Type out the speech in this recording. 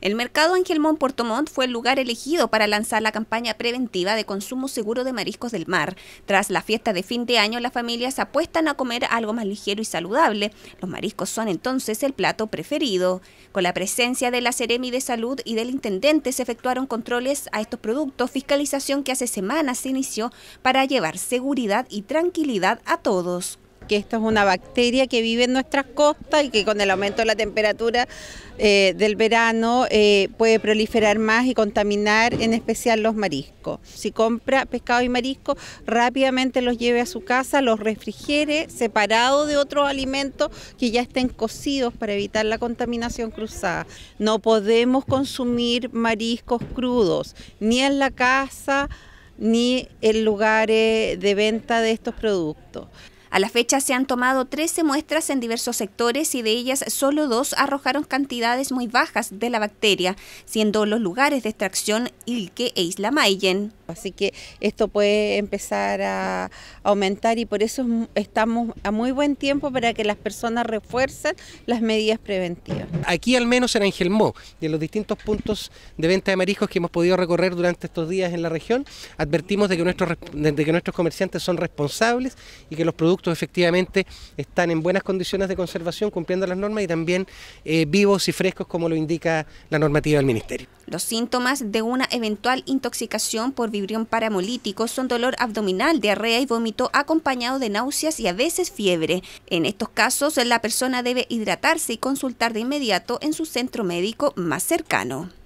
El mercado Angelmont-Portomont fue el lugar elegido para lanzar la campaña preventiva de consumo seguro de mariscos del mar. Tras la fiesta de fin de año, las familias apuestan a comer algo más ligero y saludable. Los mariscos son entonces el plato preferido. Con la presencia de la Ceremi de Salud y del Intendente se efectuaron controles a estos productos, fiscalización que hace semanas se inició para llevar seguridad y tranquilidad a todos. ...que esta es una bacteria que vive en nuestras costas y que con el aumento de la temperatura eh, del verano eh, puede proliferar más y contaminar en especial los mariscos. Si compra pescado y marisco, rápidamente los lleve a su casa, los refrigere separado de otros alimentos que ya estén cocidos para evitar la contaminación cruzada. No podemos consumir mariscos crudos, ni en la casa, ni en lugares de venta de estos productos. A la fecha se han tomado 13 muestras en diversos sectores y de ellas solo dos arrojaron cantidades muy bajas de la bacteria, siendo los lugares de extracción Ilke e Isla Mayen. Así que esto puede empezar a aumentar y por eso estamos a muy buen tiempo para que las personas refuercen las medidas preventivas. Aquí al menos en Angelmó y en los distintos puntos de venta de mariscos que hemos podido recorrer durante estos días en la región, advertimos de que nuestros comerciantes son responsables y que los productos efectivamente están en buenas condiciones de conservación, cumpliendo las normas y también eh, vivos y frescos como lo indica la normativa del Ministerio. Los síntomas de una eventual intoxicación por vibrión paramolítico son dolor abdominal, diarrea y vómito acompañado de náuseas y a veces fiebre. En estos casos, la persona debe hidratarse y consultar de inmediato en su centro médico más cercano.